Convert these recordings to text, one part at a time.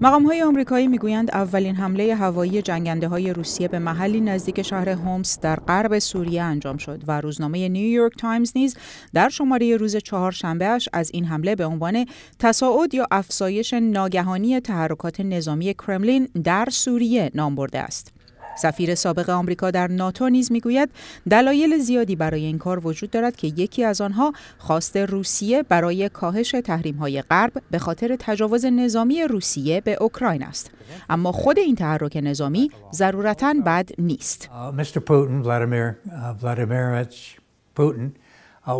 مقام های آمریکایی میگویند اولین حمله هوایی جنگنده های روسیه به محلی نزدیک شهر هومس در غرب سوریه انجام شد و روزنامه نیویورک تایمز نیز در شماره روز چهارشنبه از این حمله به عنوان تصاعد یا افزایش ناگهانی تحرکات نظامی کرملین در سوریه نام برده است. سفیر سابق آمریکا در ناتو نیز میگوید دلایل زیادی برای این کار وجود دارد که یکی از آنها خواست روسیه برای کاهش های غرب به خاطر تجاوز نظامی روسیه به اوکراین است اما خود این تحرک نظامی ضرورتا بد نیست uh, Uh,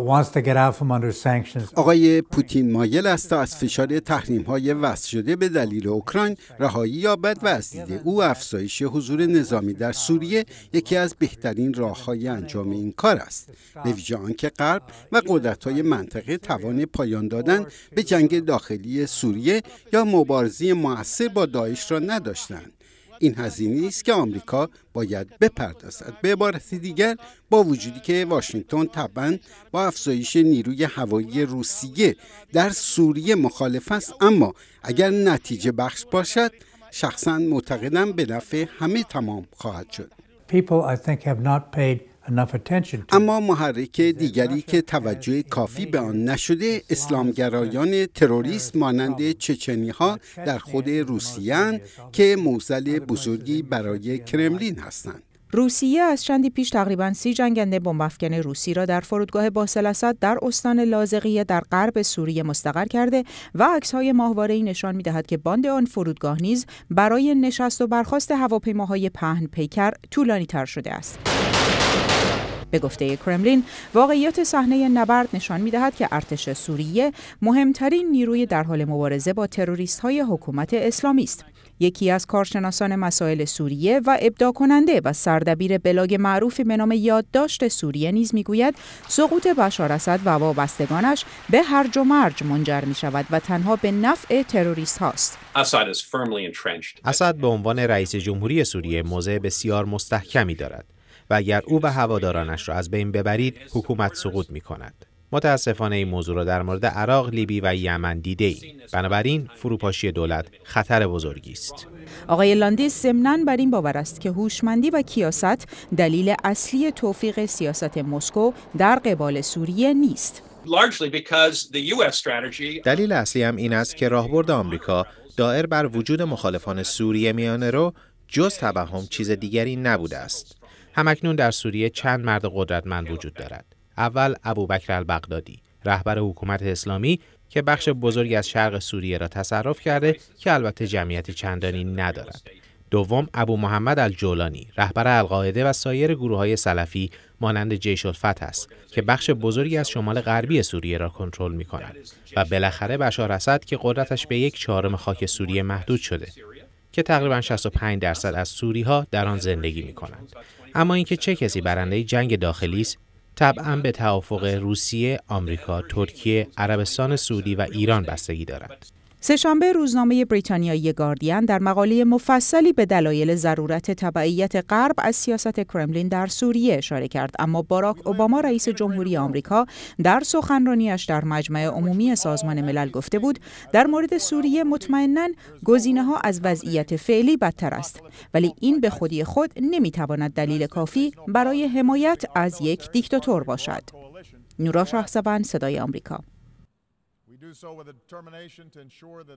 آقای پوتین مایل است تا از فشار تحریم های وضع شده به دلیل اوکراین رهایی یابد و از او افزایش حضور نظامی در سوریه یکی از بهترین راه های انجام این کار است به ویژه آنکه غرب و قدرت های منطقه توان پایان دادن به جنگ داخلی سوریه یا مبارزه موثر با داعش را نداشتند این هزینه است که آمریکا باید بپردازد به عبارت دیگر با وجودی که واشنگتن طبعا با افزایش نیروی هوایی روسیه در سوریه مخالف است اما اگر نتیجه بخش باشد شخصا معتقدم به نفع همه تمام خواهد شد People, think, not paid اما محرک دیگری که توجه کافی به آن نشده اسلامگرایان تروریست مانند چچنی ها در خود روسیان که موزل بزرگی برای کرملین هستند. روسیه از چندی پیش تقریبا سی جنگنده بمب روسی را در فرودگاه باسل در استان لازقیه در غرب سوریه مستقر کرده و عکس‌های ماهواره‌ای نشان می‌دهد که باند آن فرودگاه نیز برای نشست و برخاست هواپیماهای پهن پیکر طولانی تر شده است. به گفته کرملین واقعیت صحنه نبرد نشان میدهد که ارتش سوریه مهمترین نیروی در حال مبارزه با تروریست های حکومت اسلامی است یکی از کارشناسان مسائل سوریه و ابدا کننده و سردبیر بلاگ معروفی به نام یادداشت سوریه نیز میگوید سقوط بشار اسد و وابستگانش به هرج و مرج منجر می شود و تنها به نفع تروریست هاست اسد به عنوان رئیس جمهوری سوریه موضع بسیار مستحکمی دارد و اگر او و هوادارانش را از بین ببرید حکومت سقوط می کند. متاسفانه این موضوع را در مورد عراق، لیبی و یمن دیده ای. بنابراین فروپاشی دولت خطر بزرگی است. آقای لاندی سمنن بر این باور است که هوشمندی و کیاست دلیل اصلی توفیق سیاست مسکو در قبال سوریه نیست. دلیل اصلی هم این است که راهبرد آمریکا دائر بر وجود مخالفان سوریه میانه رو جز توهم چیز دیگری نبوده است. همکنون در سوریه چند مرد قدرتمند وجود دارد. اول ابوبکر البغدادی، رهبر حکومت اسلامی که بخش بزرگی از شرق سوریه را تصرف کرده که البته جمعیت چندانی ندارد. دوم ابو محمد الجولانی رهبر القاعده و سایر گروه های سلفی مانند جیش الفت است که بخش بزرگی از شمال غربی سوریه را کنترل می کند و بالاخره بشار اسد که قدرتش به یک چهارم خاک سوریه محدود شده که تقریبا 65 درصد از سوری ها در آن زندگی می کنند اما اینکه چه کسی برنده جنگ داخلی است طبعا به توافق روسیه، آمریکا، ترکیه، عربستان سعودی و ایران بستگی دارد. سهشنبه روزنامه بریتانیایی گاردین در مقاله مفصلی به دلایل ضرورت تبعیت غرب از سیاست کرملین در سوریه اشاره کرد اما باراک اوباما رئیس جمهوری آمریکا در سخنرانیش در مجمع عمومی سازمان ملل گفته بود در مورد سوریه مطمئنا گزینه ها از وضعیت فعلی بدتر است ولی این به خودی خود نمیتواند دلیل کافی برای حمایت از یک دیکتاتور باشد نورا شاهزبان صدای آمریکا We do so with a determination to ensure that